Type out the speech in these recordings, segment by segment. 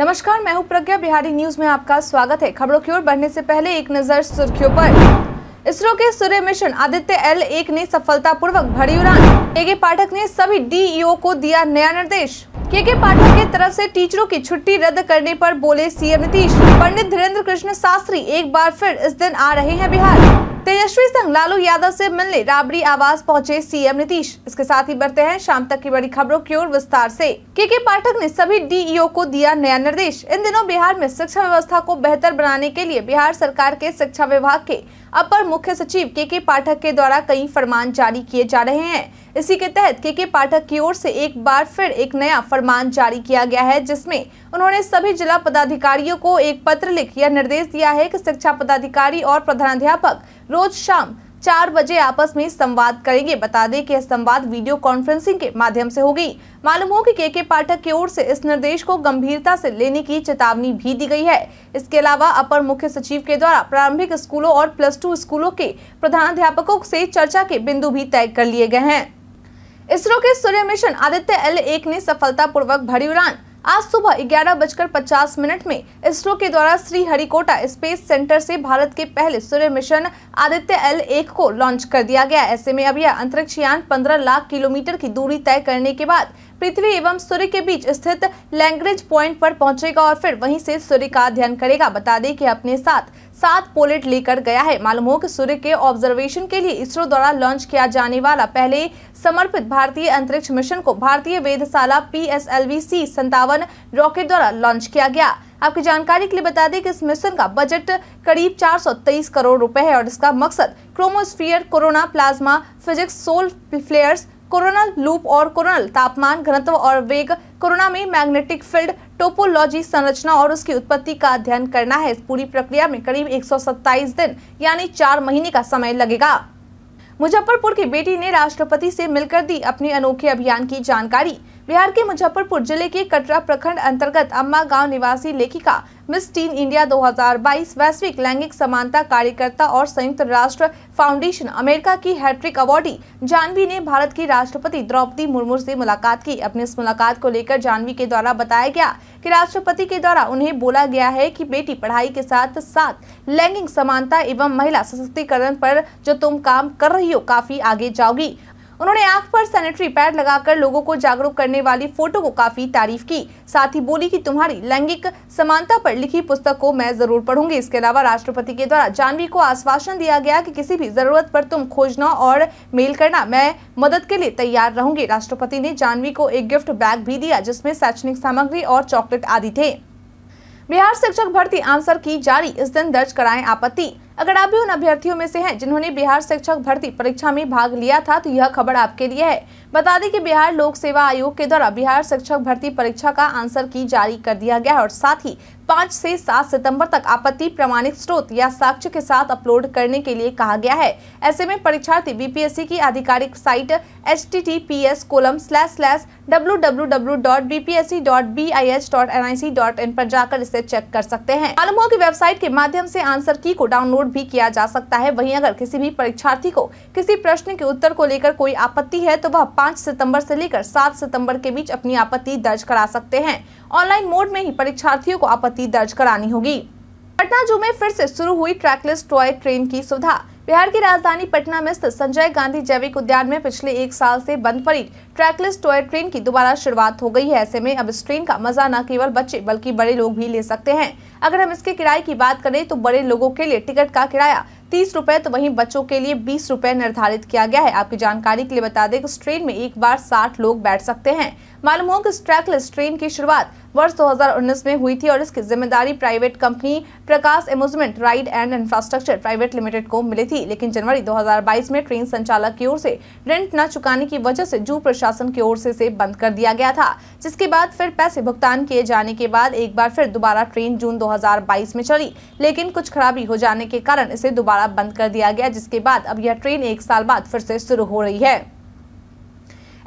नमस्कार मैं हूं प्रज्ञा बिहारी न्यूज में आपका स्वागत है खबरों की ओर बढ़ने से पहले एक नजर सुर्खियों पर इसरो के सूर्य मिशन आदित्य एल एक ने सफलतापूर्वक भरी उड़ान के के पाठक ने सभी डीईओ को दिया नया निर्देश के के पाठक के तरफ से टीचरों की छुट्टी रद्द करने पर बोले सीएम नीतीश पंडित धीरेन्द्र कृष्ण शास्त्री एक बार फिर इस दिन आ रहे हैं बिहार तेजस्वी संघ लालू यादव से मिलने राबड़ी आवास पहुंचे सीएम नीतीश इसके साथ ही बढ़ते हैं शाम तक की बड़ी खबरों की ओर विस्तार से के के पाठक ने सभी डीईओ को दिया नया निर्देश इन दिनों बिहार में शिक्षा व्यवस्था को बेहतर बनाने के लिए बिहार सरकार के शिक्षा विभाग के अपर मुख्य सचिव के के पाठक के द्वारा कई फरमान जारी किए जा रहे हैं इसी के तहत के के पाठक की ओर से एक बार फिर एक नया फरमान जारी किया गया है जिसमें उन्होंने सभी जिला पदाधिकारियों को एक पत्र लिख यह निर्देश दिया है कि शिक्षा पदाधिकारी और प्रधानाध्यापक रोज शाम चार बजे आपस में संवाद करेंगे बता दें कि यह संवाद वीडियो कॉन्फ्रेंसिंग के माध्यम से होगी मालूम हो कि के के पाठक की ओर से इस निर्देश को गंभीरता से लेने की चेतावनी भी दी गई है इसके अलावा अपर मुख्य सचिव के द्वारा प्रारंभिक स्कूलों और प्लस टू स्कूलों के प्रधान अध्यापकों से चर्चा के बिंदु भी तय कर लिए गए हैं इसरो के सूर्य मिशन आदित्य एल एक ने सफलतापूर्वक भरी उड़ान आज सुबह ग्यारह बजकर पचास मिनट में इसरो के द्वारा श्रीहरिकोटा स्पेस सेंटर से भारत के पहले सूर्य मिशन आदित्य एल एक को लॉन्च कर दिया गया ऐसे में अब यह अंतरिक्ष यान पंद्रह लाख किलोमीटर की दूरी तय करने के बाद पृथ्वी एवं सूर्य के बीच स्थित लैंग्रेज पॉइंट पर पहुंचेगा और फिर वहीं से सूर्य का अध्ययन करेगा बता दें कि अपने साथ सात पोलेट लेकर गया है मालूम हो कि सूर्य के ऑब्जर्वेशन के लिए इसरो द्वारा लॉन्च किया जाने वाला पहले समर्पित भारतीय अंतरिक्ष मिशन को भारतीय वेधशाला P S L V C संतावन रॉकेट द्वारा लॉन्च किया गया आपकी जानकारी के लिए बता दें कि इस मिशन का बजट करीब 423 करोड़ रुपए है और इसका मकसद chromosphere corona plasma physics solar flares coronal loop और कोरोनल तापमान घनत्व और वेग कोरोना में मैग्नेटिक फील्ड टोपोलॉजी संरचना और उसकी उत्पत्ति का अध्ययन करना है इस पूरी प्रक्रिया में करीब एक दिन यानी चार महीने का समय लगेगा मुजफ्फरपुर की बेटी ने राष्ट्रपति से मिलकर दी अपने अनोखे अभियान की जानकारी बिहार के मुजफ्फरपुर जिले के कटरा प्रखंड अंतर्गत अम्मा गांव निवासी लेखिका मिस टीन इंडिया 2022 वैश्विक लैंगिक समानता कार्यकर्ता और संयुक्त राष्ट्र फाउंडेशन अमेरिका की हैट्रिक अवार्डी जानवी ने भारत की राष्ट्रपति द्रौपदी मुर्मू से मुलाकात की अपनी इस मुलाकात को लेकर जानवी के द्वारा बताया गया कि राष्ट्रपति के द्वारा उन्हें बोला गया है कि बेटी पढ़ाई के साथ साथ लैंगिक समानता एवं महिला सशक्तिकरण पर जो तुम काम कर रही हो काफी आगे जाओगी उन्होंने आंख पर सैनिटरी पैड लगाकर लोगों को जागरूक करने वाली फोटो को काफी तारीफ की साथ ही बोली कि तुम्हारी लैंगिक समानता पर लिखी पुस्तक को मैं जरूर पढ़ूंगी इसके अलावा राष्ट्रपति के द्वारा जानवी को आश्वासन दिया गया कि किसी भी जरूरत पर तुम खोजना और मेल करना मैं मदद के लिए तैयार रहूंगी राष्ट्रपति ने जानवी को एक गिफ्ट बैग भी दिया जिसमे शैक्षणिक सामग्री और चॉकलेट आदि थे बिहार शिक्षक भर्ती आंसर की जारी इस दिन दर्ज कराए आपत्ति अगर आप भी उन अभ्यर्थियों में से हैं जिन्होंने बिहार शिक्षक भर्ती परीक्षा में भाग लिया था तो यह खबर आपके लिए है बता दें कि बिहार लोक सेवा आयोग के द्वारा बिहार शिक्षक भर्ती परीक्षा का आंसर की जारी कर दिया गया है और साथ ही पाँच से सात सितंबर तक आपत्ति प्रमाणित स्रोत या साक्ष्य के साथ अपलोड करने के लिए कहा गया है ऐसे में परीक्षार्थी बीपीएससी की आधिकारिक site H T T P S colon slash slash W W W dot B P S C dot B I H dot N I C dot in पर जाकर इसे चेक कर सकते हैं मालूम हो की वेबसाइट के माध्यम से आंसर की को डाउनलोड अपलोड भी किया जा सकता है वहीं अगर किसी भी परीक्षार्थी को किसी प्रश्न के उत्तर को लेकर कोई आपत्ति है तो वह पाँच सितम्बर से लेकर सात सितम्बर के बीच अपनी आपत्ति दर्ज करा सकते हैं ऑनलाइन मोड में ही परीक्षार्थियों को आपत्ति दर्ज करानी होगी पटना जू में फिर से शुरू हुई ट्रैकलेस टॉय ट्रेन की सुविधा बिहार की राजधानी पटना में स्थित संजय गांधी जैविक उद्यान में पिछले एक साल से बंद पड़ी ट्रैकलेस टॉय ट्रेन की दोबारा शुरुआत हो गई है ऐसे में अब इस ट्रेन का मजा न केवल बच्चे बल्कि बड़े लोग भी ले सकते हैं अगर हम इसके किराए की बात करें तो बड़े लोगों के लिए टिकट का किराया तीस रूपए तो वहीं बच्चों के लिए बीस रूपए निर्धारित किया गया है आपकी जानकारी के लिए बता दें कि इस ट्रेन में एक बार साठ लोग बैठ सकते हैं मालूम हो कि ट्रैकलेस ट्रेन की शुरुआत वर्ष 2019 में हुई थी और इसकी जिम्मेदारी private company Prakash amusement ride and infrastructure private limited को मिली थी लेकिन जनवरी 2022 में ट्रेन संचालक की ओर से रेंट न चुकाने की वजह से जू प्रशासन की ओर से इसे बंद कर दिया गया था जिसके बाद फिर पैसे भुगतान किए जाने के बाद एक बार फिर दोबारा ट्रेन जून दो में चली लेकिन कुछ खराबी हो जाने के कारण इसे दोबारा बंद कर दिया गया जिसके बाद अब यह ट्रेन एक साल बाद फिर से शुरू हो रही है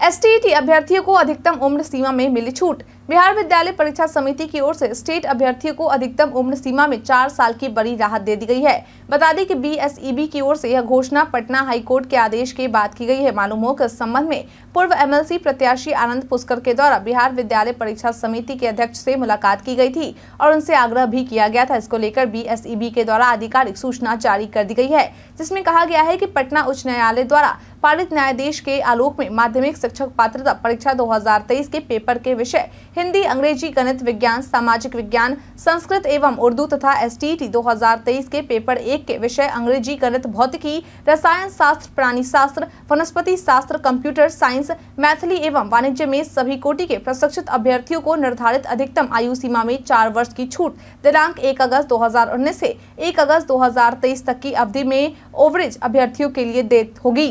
एस अभ्यर्थियों को अधिकतम उम्र सीमा में मिली छूट बिहार विद्यालय परीक्षा समिति की ओर से स्टेट अभ्यर्थियों को अधिकतम उम्र सीमा में चार साल की बड़ी राहत दे दी गई है बता दें कि बीएसईबी e की ओर से यह घोषणा पटना हाई कोर्ट के आदेश के बाद की गई है मालूम हो कि इस संबंध में पूर्व एमएलसी प्रत्याशी आनंद पुष्कर के द्वारा बिहार विद्यालय परीक्षा समिति के अध्यक्ष ऐसी मुलाकात की गयी थी और उनसे आग्रह भी किया गया था इसको लेकर बी e के द्वारा आधिकारिक सूचना जारी कर दी गयी है जिसमे कहा गया है की पटना उच्च न्यायालय द्वारा पारित न्यायाधीश के आलोक में माध्यमिक शिक्षक पात्रता परीक्षा दो के पेपर के विषय हिंदी अंग्रेजी गणित विज्ञान सामाजिक विज्ञान संस्कृत एवं उर्दू तथा एस टी 2023 के पेपर एक के विषय अंग्रेजी गणित भौतिकी रसायन शास्त्र प्राणी शास्त्र वनस्पति शास्त्र कंप्यूटर साइंस मैथिली एवं वाणिज्य में सभी कोटि के प्रशिक्षित अभ्यर्थियों को निर्धारित अधिकतम आयु सीमा में चार वर्ष की छूट दिनांक एक अगस्त दो से एक अगस्त दो तक की अवधि में ओवरेज अभ्यर्थियों के लिए देत होगी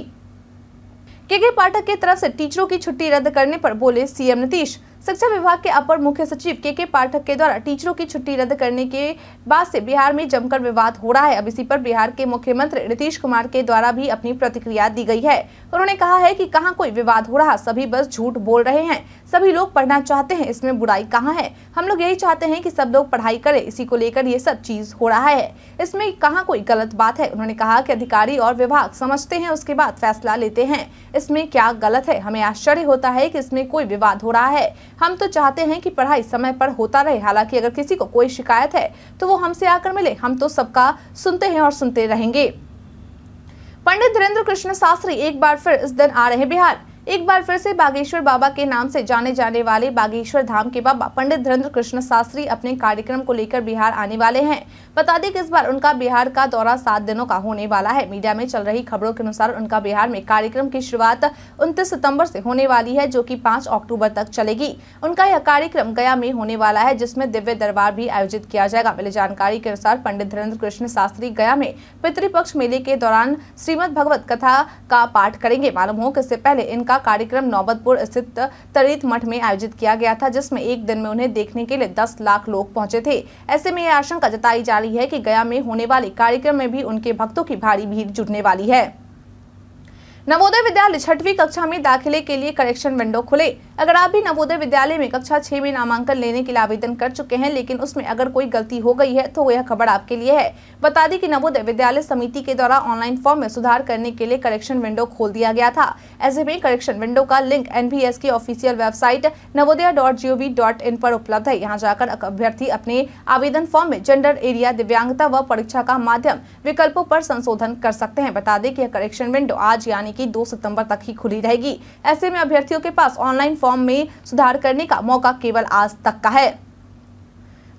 के के पाठक की तरफ से टीचरों की छुट्टी रद्द करने पर बोले सीएम नीतीश शिक्षा विभाग के अपर मुख्य सचिव के के पाठक के द्वारा टीचरों की छुट्टी रद्द करने के बाद से बिहार में जमकर विवाद हो रहा है अब इसी पर बिहार के मुख्यमंत्री नीतीश कुमार के द्वारा भी अपनी प्रतिक्रिया दी गई है उन्होंने कहा है कि कहाँ कोई विवाद हो रहा सभी बस झूठ बोल रहे हैं सभी लोग पढ़ना चाहते हैं इसमें बुराई कहाँ है हम लोग यही चाहते हैं कि सब लोग पढ़ाई करें इसी को लेकर ये सब चीज हो रहा है इसमें कहाँ कोई गलत बात है उन्होंने कहा कि अधिकारी और विभाग समझते हैं उसके बाद फैसला लेते हैं इसमें क्या गलत है हमें आश्चर्य होता है कि इसमें कोई विवाद हो रहा है हम तो चाहते हैं कि पढ़ाई समय पर होता रहे हालांकि अगर किसी को कोई शिकायत है तो वो हमसे आकर मिले हम तो सबका सुनते हैं और सुनते रहेंगे पंडित धीरेन्द्र कृष्ण शास्त्री एक बार फिर इस दिन आ रहे बिहार एक बार फिर से बागेश्वर बाबा के नाम से जाने जाने वाले बागेश्वर धाम के बाबा पंडित धरेंद्र कृष्ण शास्त्री अपने कार्यक्रम को लेकर बिहार आने वाले हैं बता दें कि इस बार उनका बिहार का दौरा सात दिनों का होने वाला है मीडिया में चल रही खबरों के अनुसार उनका बिहार में कार्यक्रम की शुरुआत उनतीस सितम्बर से होने वाली है जो की पाँच अक्टूबर तक चलेगी उनका यह कार्यक्रम गया में होने वाला है जिसमे दिव्य दरबार भी आयोजित किया जाएगा मिली जानकारी के अनुसार पंडित धरेंद्र कृष्ण शास्त्री गया में पितृपक्ष मेले के दौरान श्रीमद भगवत कथा का पाठ करेंगे मालूम हो कि इससे पहले इनका का कार्यक्रम नौबतपुर स्थित तरित मठ में आयोजित किया गया था जिसमें एक दिन में उन्हें देखने के लिए दस लाख लोग पहुंचे थे ऐसे में यह आशंका जताई जा रही है कि गया में होने वाले कार्यक्रम में भी उनके भक्तों की भारी भीड़ जुटने वाली है नवोदय विद्यालय छठवीं कक्षा में दाखिले के लिए करेक्शन विंडो खुले अगर आप भी नवोदय विद्यालय में कक्षा छह में नामांकन लेने के लिए आवेदन कर चुके हैं लेकिन उसमें अगर कोई गलती हो गई है तो यह खबर आपके लिए है बता दें कि नवोदय विद्यालय समिति के द्वारा ऑनलाइन फॉर्म में सुधार करने के लिए करेक्शन विंडो खोल दिया गया था ऐसे में करेक्शन विंडो का लिंक एन की ऑफिसियल वेबसाइट नवोदया पर उपलब्ध है यहाँ जाकर अभ्यर्थी अपने आवेदन फॉर्म में जेंडर एरिया दिव्यांगता व परीक्षा का माध्यम विकल्पों पर संशोधन कर सकते हैं बता दें कि यह करेक्शन विंडो आज यानी यानी कि 2 सितंबर तक ही खुली रहेगी ऐसे में अभ्यर्थियों के पास ऑनलाइन फॉर्म में सुधार करने का मौका केवल आज तक का है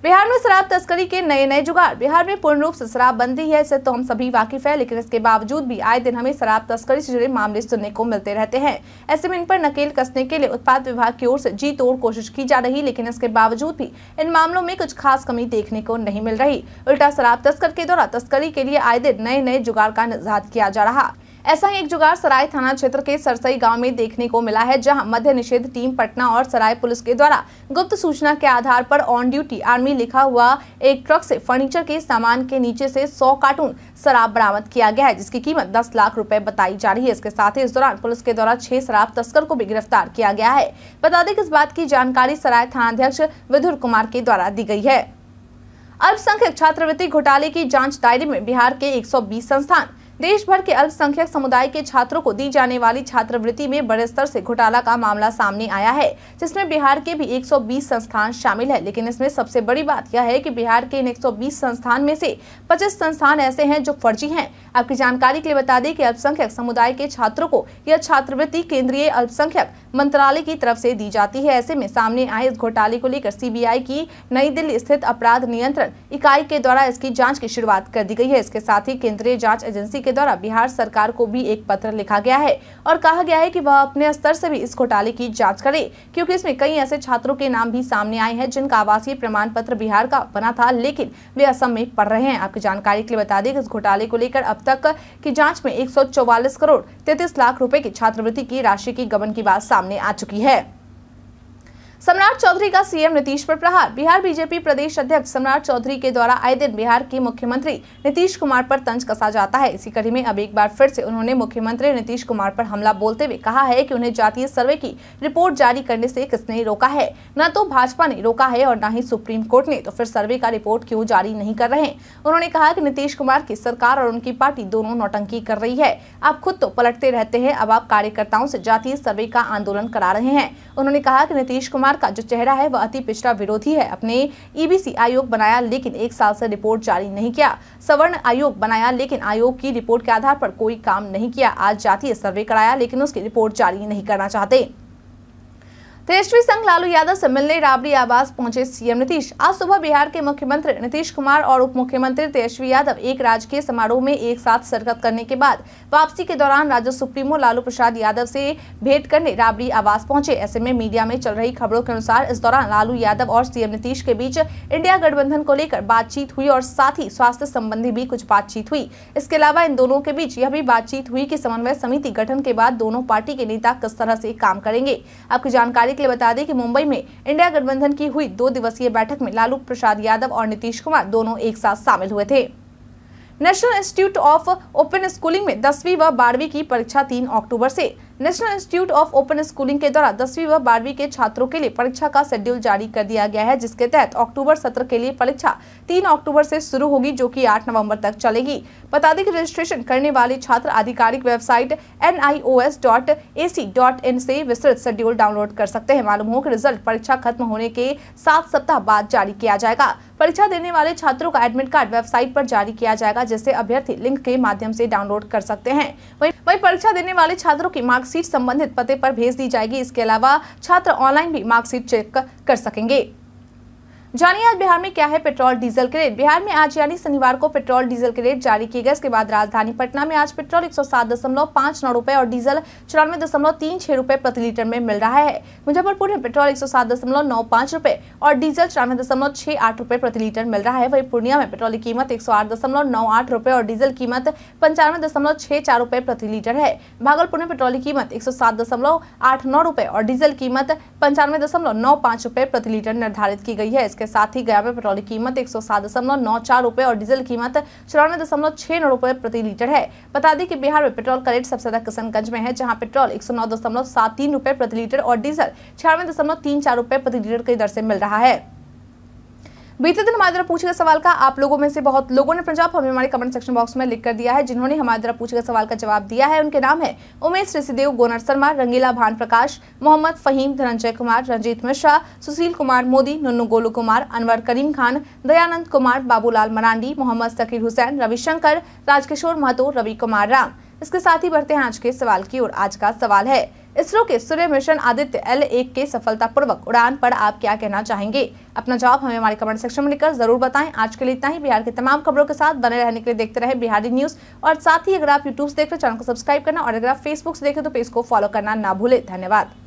बिहार में शराब तस्करी के नए नए जुगाड़ बिहार में पूर्ण रूप से शराब बंदी है इससे तो हम सभी वाकिफ है लेकिन इसके बावजूद भी आए दिन हमें शराब तस्करी से जुड़े मामले सुनने को मिलते रहते हैं ऐसे में इन पर नकेल कसने के लिए उत्पाद विभाग की ओर से जी तोड़ कोशिश की जा रही लेकिन इसके बावजूद भी इन मामलों में कुछ खास कमी देखने को नहीं मिल रही उल्टा शराब तस्कर के द्वारा तस्करी के लिए आए दिन नए नए जुगाड़ का निजात किया जा रहा ऐसा ही एक जुगाड़ सराय थाना क्षेत्र के सरसई गांव में देखने को मिला है जहां मध्य निषेध टीम पटना और सराय पुलिस के द्वारा गुप्त सूचना के आधार पर ऑन ड्यूटी आर्मी लिखा हुआ एक ट्रक से फर्नीचर के सामान के नीचे से 100 कार्टून शराब बरामद किया गया है जिसकी कीमत 10 लाख रुपए बताई जा रही है इसके साथ ही इस दौरान पुलिस के द्वारा छह शराब तस्कर को भी गिरफ्तार किया गया है बता दें कि इस बात की जानकारी सराय थाना अध्यक्ष विधुर कुमार के द्वारा दी गई है अल्पसंख्यक छात्रवृत्ति घोटाले की जांच दायरे में बिहार के 120 संस्थान देश भर के अल्पसंख्यक समुदाय के छात्रों को दी जाने वाली छात्रवृत्ति में बड़े स्तर से घोटाला का मामला सामने आया है जिसमें बिहार के भी 120 संस्थान शामिल है लेकिन इसमें सबसे बड़ी बात यह है कि बिहार के इन 120 संस्थान में से 25 संस्थान ऐसे हैं जो फर्जी हैं आपकी जानकारी के लिए बता दें कि अल्पसंख्यक समुदाय के छात्रों को यह छात्रवृत्ति केंद्रीय अल्पसंख्यक मंत्रालय की तरफ से दी जाती है ऐसे में सामने आए इस घोटाले को लेकर सीबीआई की नई दिल्ली स्थित अपराध नियंत्रण इकाई के द्वारा इसकी जांच की शुरुआत कर दी गई है इसके साथ ही केंद्रीय जांच एजेंसी के द्वारा बिहार सरकार को भी एक पत्र लिखा गया है और कहा गया है कि वह अपने स्तर से भी इस घोटाले की जांच करे क्योंकि इसमें कई ऐसे छात्रों के नाम भी सामने आए हैं जिनका आवासीय प्रमाण पत्र बिहार का बना था लेकिन वे असम में पढ़ रहे हैं आपकी जानकारी के लिए बता दें इस घोटाले को लेकर अब तक की जाँच में एक करोड़ तैतीस लाख रूपए की छात्रवृत्ति की राशि की गबन की बात सामने आ चुकी है सम्राट चौधरी का सीएम नीतीश पर प्रहार बिहार बीजेपी प्रदेश अध्यक्ष सम्राट चौधरी के द्वारा आए दिन बिहार के मुख्यमंत्री नीतीश कुमार पर तंज कसा जाता है इसी कड़ी में अब एक बार फिर से उन्होंने मुख्यमंत्री नीतीश कुमार पर हमला बोलते हुए कहा है कि उन्हें जातीय सर्वे की रिपोर्ट जारी करने से किसने रोका है न तो भाजपा ने रोका है और न ही सुप्रीम कोर्ट ने तो फिर सर्वे का रिपोर्ट क्यों जारी नहीं कर रहे उन्होंने कहा की नीतीश कुमार की सरकार और उनकी पार्टी दोनों नौटंकी कर रही है आप खुद तो पलटते रहते हैं अब आप कार्यकर्ताओं से जातीय सर्वे का आंदोलन करा रहे हैं उन्होंने कहा की नीतीश कुमार कुमार का जो चेहरा है वह अति पिछड़ा विरोधी है अपने ईबीसी e आयोग बनाया लेकिन एक साल से रिपोर्ट जारी नहीं किया सवर्ण आयोग बनाया लेकिन आयोग की रिपोर्ट के आधार पर कोई काम नहीं किया आज जातीय सर्वे कराया लेकिन उसकी रिपोर्ट जारी नहीं करना चाहते तेजस्वी संघ लालू यादव से मिलने राबड़ी आवास पहुंचे सीएम नीतीश आज सुबह बिहार के मुख्यमंत्री नीतीश कुमार और उप मुख्यमंत्री तेजस्वी यादव एक राजकीय समारोह में एक साथ शिरकत करने के बाद वापसी के दौरान राज्य सुप्रीमो लालू प्रसाद यादव से भेंट करने राबड़ी आवास पहुंचे ऐसे में मीडिया में चल रही खबरों के अनुसार इस दौरान लालू यादव और सीएम नीतीश के बीच इंडिया गठबंधन को लेकर बातचीत हुई और साथ ही स्वास्थ्य संबंधी भी कुछ बातचीत हुई इसके अलावा इन दोनों के बीच यह भी बातचीत हुई की समन्वय समिति गठन के बाद दोनों पार्टी के नेता किस तरह से काम करेंगे आपकी जानकारी जानकारी के लिए बता दें कि मुंबई में इंडिया गठबंधन की हुई दो दिवसीय बैठक में लालू प्रसाद यादव और नीतीश कुमार दोनों एक साथ शामिल हुए थे national institute of open schooling में दसवीं व बारहवीं की परीक्षा तीन अक्टूबर से national institute of open schooling के द्वारा दसवीं व बारहवीं के छात्रों के लिए परीक्षा का शेड्यूल जारी कर दिया गया है जिसके तहत अक्टूबर सत्र के लिए परीक्षा 3 अक्टूबर से शुरू होगी जो कि 8 नवंबर तक चलेगी बता दें कि रजिस्ट्रेशन करने वाले छात्र आधिकारिक वेबसाइट एन से विस्तृत शेड्यूल डाउनलोड कर सकते हैं मालूम हो कि रिजल्ट परीक्षा खत्म होने के सात सप्ताह बाद जारी किया जाएगा परीक्षा देने वाले छात्रों का एडमिट कार्ड वेबसाइट पर जारी किया जाएगा जिसे अभ्यर्थी लिंक के माध्यम से डाउनलोड कर सकते हैं वही परीक्षा देने वाले छात्रों की मार्क मार्कशीट संबंधित पते पर भेज दी जाएगी इसके अलावा छात्र ऑनलाइन भी मार्कशीट चेक कर सकेंगे जानिए आज बिहार में क्या है पेट्रोल डीजल के रेट बिहार में आज यानी शनिवार को पेट्रोल डीजल के रेट जारी किए गए इसके बाद राजधानी पटना में आज पेट्रोल एक सौ सात दशमलव नौ और डीजल चौरानवे दशमलव तीन छह रुपये प्रति लीटर में मिल रहा है मुजफ्फरपुर में पेट्रोल एक सौ सात दशमलव नौ और डीजल चौरानवे दशमलव छह आठ रूपए प्रति लीटर मिल रहा है वही पूर्णिया में पेट्रोल की कीमत एक सौ आठ दशमलव नौ आठ और डीजल कीमत पंचानवे दशमलव छह चार रूपए प्रति लीटर है भागलपुर में पेट्रोल की कीमत एक सौ सात दशमलव आठ नौ और डीजल कीमत पंचानवे दशमलव नौ प्रति लीटर निर्धारित की गई है इसके इसके साथ ही गया में पेट्रोल की कीमत एक सौ और डीजल कीमत चौरानवे दशमलव रूपए प्रति लीटर है बता दें कि बिहार में पेट्रोल का रेट सबसे ज्यादा किशनगंज में है जहाँ पेट्रोल एक रूपए प्रति लीटर और डीजल छियानवे दशमलव रुपए प्रति लीटर की दर से मिल रहा है बीते दिन हमारे द्वारा पूछे गए सवाल का आप लोगों में से बहुत लोगों ने पंजाब हमें हमारे कमेंट सेक्शन बॉक्स में लिख कर दिया है जिन्होंने हमारे द्वारा पूछे गए सवाल का जवाब दिया है उनके नाम है उमेश ऋषिदेव गोनर शर्मा रंगीला भान प्रकाश मोहम्मद फहीम धनंजय कुमार रंजीत मिश्रा सुशील कुमार मोदी नुन्नू गोलू कुमार अनवर करीम खान दयानंद कुमार बाबूलाल मरांडी मोहम्मद सकीर हुसैन रविशंकर राजकिशोर महतो रवि कुमार राम इसके साथ ही बढ़ते हैं आज के सवाल की ओर आज का सवाल है इसरो के सूर्य मिशन आदित्य एल एक के सफलतापूर्वक उड़ान पर आप क्या कहना चाहेंगे अपना जवाब हमें हमारे कमेंट सेक्शन में लिखकर जरूर बताएं आज के लिए इतना ही बिहार की तमाम खबरों के साथ बने रहने के लिए देखते रहे बिहारी न्यूज और साथ ही अगर आप यूट्यूब से देख रहे चैनल को सब्सक्राइब करना और अगर आप फेसबुक से देखें तो पेज को फॉलो करना ना भूले धन्यवाद